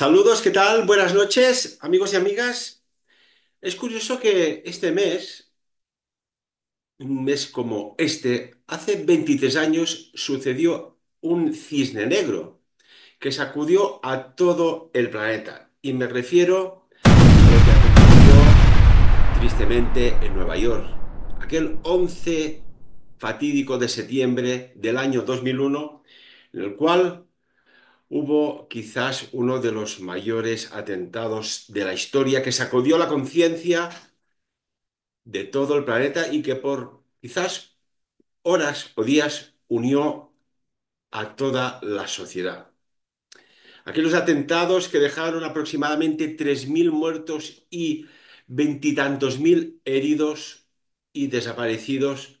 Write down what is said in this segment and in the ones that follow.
Saludos, ¿qué tal? Buenas noches, amigos y amigas. Es curioso que este mes, un mes como este, hace 23 años sucedió un cisne negro que sacudió a todo el planeta. Y me refiero a lo que aconteció tristemente en Nueva York. Aquel 11 fatídico de septiembre del año 2001, en el cual hubo quizás uno de los mayores atentados de la historia que sacudió la conciencia de todo el planeta y que por quizás horas o días unió a toda la sociedad. Aquellos atentados que dejaron aproximadamente 3.000 muertos y veintitantos mil heridos y desaparecidos,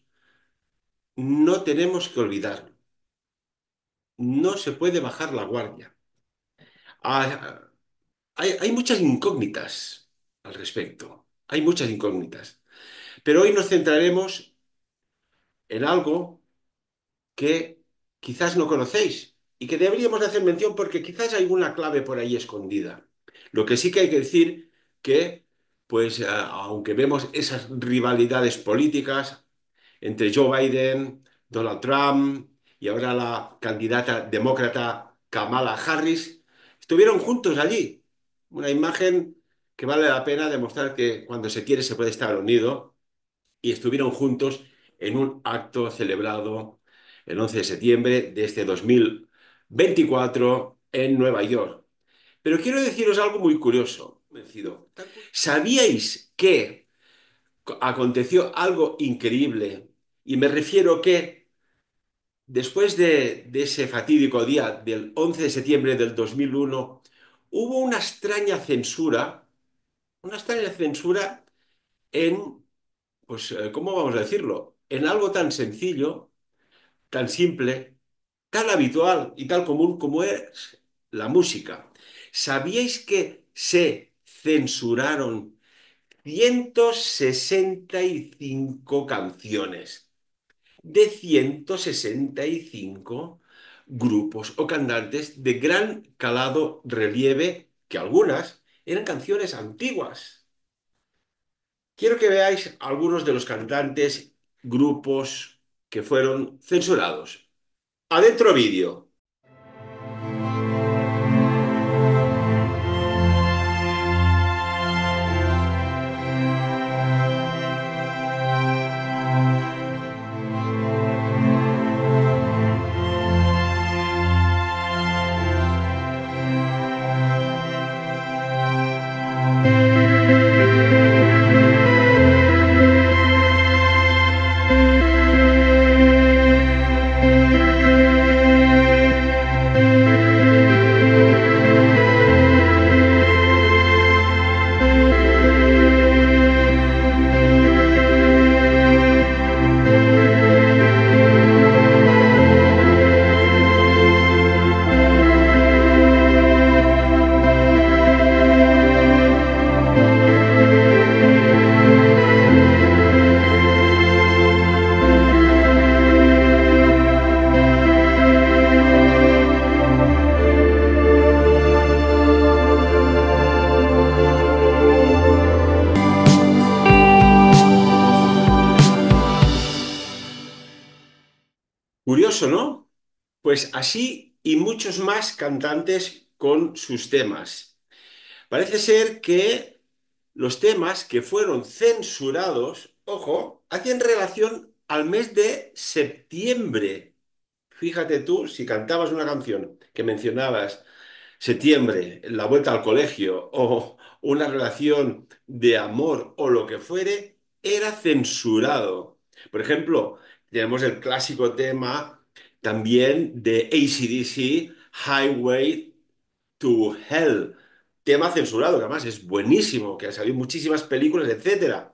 no tenemos que olvidar no se puede bajar la guardia. Ah, hay, muchas incógnitas al respecto, hay muchas incógnitas. Pero hoy nos centraremos en algo que quizás no conocéis y que deberíamos hacer mención porque quizás hay una clave por ahí escondida. Lo que sí que hay que decir que, pues, eh, aunque vemos esas rivalidades políticas entre Joe Biden, Donald Trump, y ahora la candidata demócrata Kamala Harris, estuvieron juntos allí. Una imagen que vale la pena demostrar que cuando se quiere se puede estar unido y estuvieron juntos en un acto celebrado el 11 de septiembre de este 2024 en Nueva York. Pero quiero deciros algo muy curioso, vencido. ¿Sabíais que aconteció algo increíble? Y me refiero que después de, ese fatídico día del 11 de septiembre del 2001, hubo una extraña censura, una extraña censura en, pues, eh, ¿cómo vamos a decirlo? En algo tan sencillo, tan simple, tan habitual y tan común como es la música. ¿Sabíais que se censuraron 165 canciones? de 165 grupos o cantantes de gran calado relieve, que algunas eran canciones antiguas. Quiero que veáis algunos de los cantantes, grupos que fueron censurados. Adentro vídeo. Pues así y muchos más cantantes con sus temas. Parece ser que los temas que fueron censurados, ojo, hacen relación al mes de septiembre. Fíjate tú, si cantabas una canción que mencionabas septiembre, la vuelta al colegio o una relación de amor o lo que fuere, era censurado. Por ejemplo, tenemos el clásico tema también de ACDC, Highway to Hell, tema censurado, que además es buenísimo, que ha salido muchísimas películas, etc.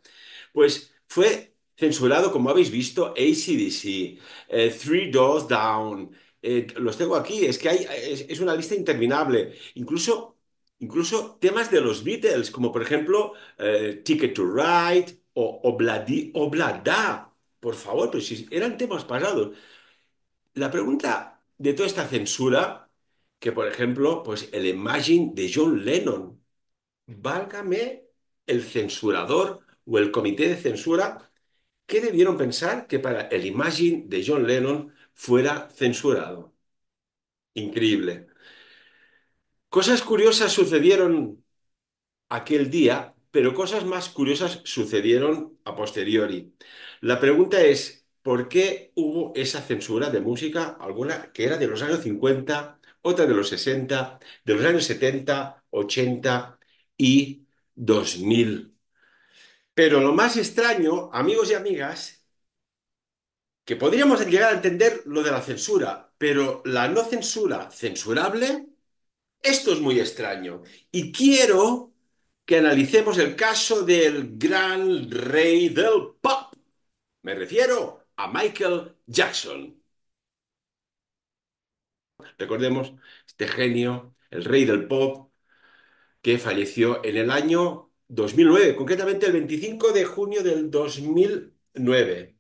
Pues fue censurado, como habéis visto, ACDC, eh, Three Doors Down. Eh, los tengo aquí, es que hay, es, una lista interminable. Incluso incluso temas de los Beatles, como por ejemplo eh, Ticket to Ride o Oblada, por favor, eran temas pasados la pregunta de toda esta censura, que por ejemplo, pues el Imagine de John Lennon, mm. válgame el censurador o el comité de censura, ¿qué debieron pensar que para el Imagine de John Lennon fuera censurado? Increíble. Cosas curiosas sucedieron aquel día, pero cosas más curiosas sucedieron a posteriori. La pregunta es, por qué hubo esa censura de música, alguna que era de los años 50, otra de los 60, de los años 70, 80 y 2000. Pero lo más extraño, amigos y amigas, que podríamos llegar a entender lo de la censura, pero la no censura censurable, esto es muy extraño. Y quiero que analicemos el caso del gran rey del pop. Me refiero a Michael Jackson. Recordemos, este genio, el rey del pop, que falleció en el año 2009, concretamente el 25 de junio del 2009,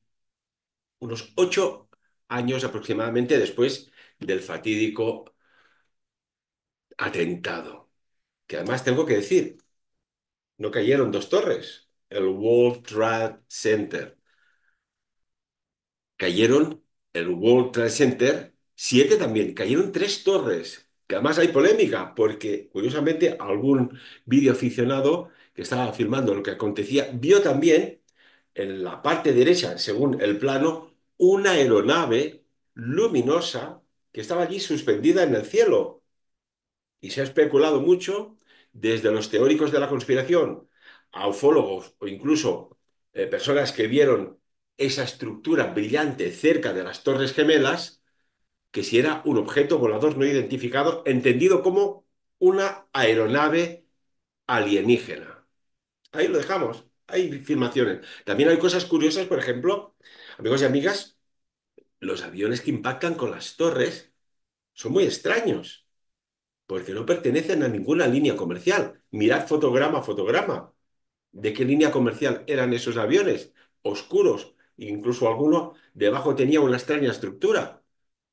unos ocho años aproximadamente después del fatídico atentado. Que además tengo que decir, no cayeron dos torres, el World Trade Center, cayeron el World Trade Center, siete también, cayeron tres torres, que además hay polémica, porque curiosamente algún vídeo aficionado que estaba filmando lo que acontecía vio también en la parte derecha, según el plano, una aeronave luminosa que estaba allí suspendida en el cielo. Y se ha especulado mucho desde los teóricos de la conspiración a ufólogos o incluso eh, personas que vieron esa estructura brillante cerca de las Torres Gemelas, que si era un objeto volador no identificado, entendido como una aeronave alienígena. Ahí lo dejamos, hay filmaciones. También hay cosas curiosas, por ejemplo, amigos y amigas, los aviones que impactan con las torres son muy extraños, porque no pertenecen a ninguna línea comercial. Mirad fotograma a fotograma de qué línea comercial eran esos aviones, oscuros, incluso alguno debajo tenía una extraña estructura.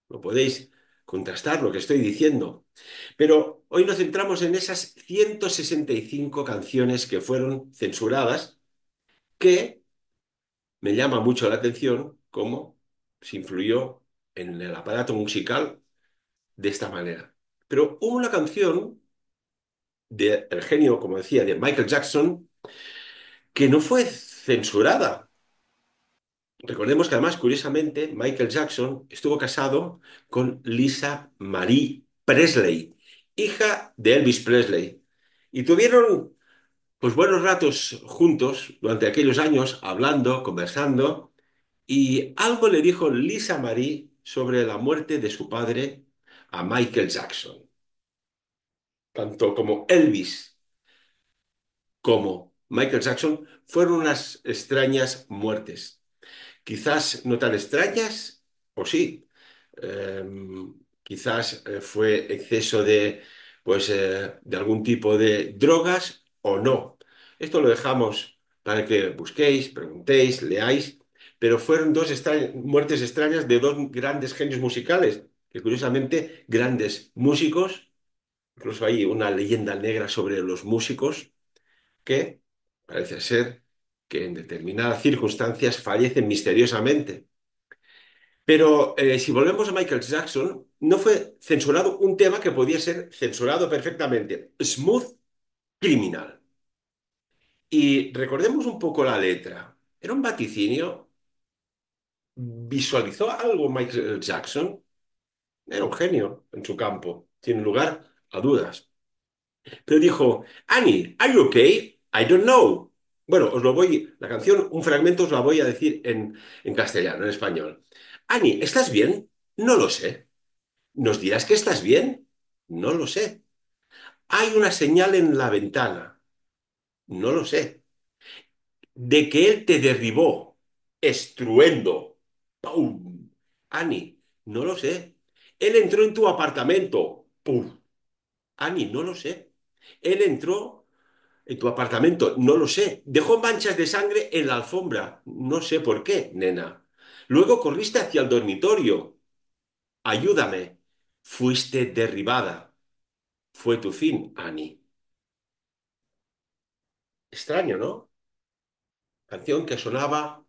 Lo podéis contrastar lo que estoy diciendo. Pero hoy nos centramos en esas 165 canciones que fueron censuradas, que me llama mucho la atención cómo se influyó en el aparato musical de esta manera. Pero hubo una canción del el genio, como decía, de Michael Jackson, que no fue censurada, Recordemos que además, curiosamente, Michael Jackson estuvo casado con Lisa Marie Presley, hija de Elvis Presley. Y tuvieron pues buenos ratos juntos durante aquellos años, hablando, conversando, y algo le dijo Lisa Marie sobre la muerte de su padre a Michael Jackson. Tanto como Elvis como Michael Jackson fueron unas extrañas muertes. Quizás no tan extrañas, o sí. Em, quizás eh, fue exceso de, pues, eh, de algún tipo de drogas o no. Esto lo dejamos para que busquéis, preguntéis, leáis, pero fueron dos muertes extrañas de dos grandes genios musicales, que curiosamente grandes músicos, incluso hay una leyenda negra sobre los músicos, que parece ser que en determinadas circunstancias fallecen misteriosamente. Pero eh, si volvemos a Michael Jackson, no fue censurado un tema que podía ser censurado perfectamente. Smooth Criminal. Y recordemos un poco la letra. Era un vaticinio. ¿Visualizó algo Michael Jackson? Era un genio en su campo, sin lugar a dudas. Pero dijo, Annie, ¿are you okay? I don't know. Bueno, os lo voy, la canción, un fragmento os la voy a decir en, castellano, en español. Ani, ¿estás bien? No lo sé. ¿Nos dirás que estás bien? No lo sé. Hay una señal en la ventana. No lo sé. De que él te derribó. Estruendo. ¡Pum! Ani, no lo sé. Él entró en tu apartamento. Ani, no lo sé. Él entró en tu apartamento, no lo sé. Dejó manchas de sangre en la alfombra, no sé por qué, nena. Luego corriste hacia el dormitorio. Ayúdame. Fuiste derribada. Fue tu fin, Annie. Extraño, ¿no? Canción que sonaba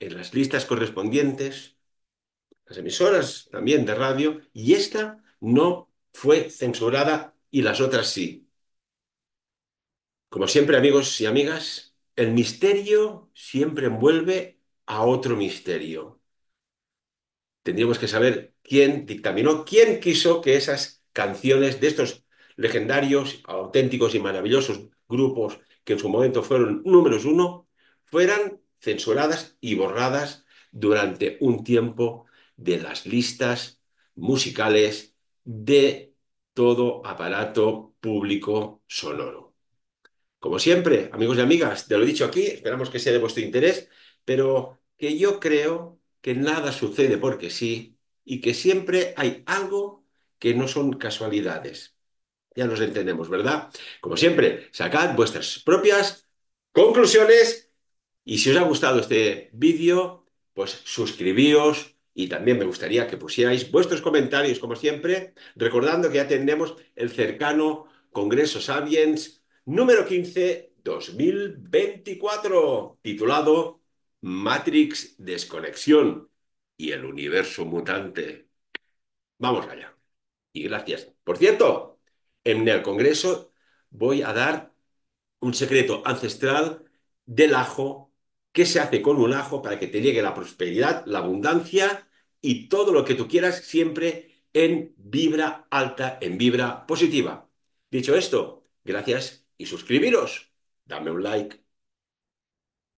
en las listas correspondientes, las emisoras también de radio, y esta no fue censurada y las otras sí. Como siempre, amigos y amigas, el misterio siempre envuelve a otro misterio. Tendríamos que saber quién dictaminó, quién quiso que esas canciones de estos legendarios, auténticos y maravillosos grupos que en su momento fueron números uno, fueran censuradas y borradas durante un tiempo de las listas musicales de todo aparato público sonoro. Como siempre, amigos y amigas, te lo he dicho aquí, esperamos que sea de vuestro interés, pero que yo creo que nada sucede porque sí y que siempre hay algo que no son casualidades. Ya nos entendemos, ¿verdad? Como siempre, sacad vuestras propias conclusiones y si os ha gustado este vídeo, pues suscribíos y también me gustaría que pusierais vuestros comentarios, como siempre, recordando que ya tenemos el cercano Congreso Sabiens número 15, 2024, titulado Matrix Desconexión y el universo mutante. Vamos allá. Y gracias. Por cierto, en el Congreso voy a dar un secreto ancestral del ajo, qué se hace con un ajo para que te llegue la prosperidad, la abundancia y todo lo que tú quieras siempre en vibra alta, en vibra positiva. Dicho esto, gracias y suscribiros. Dame un like.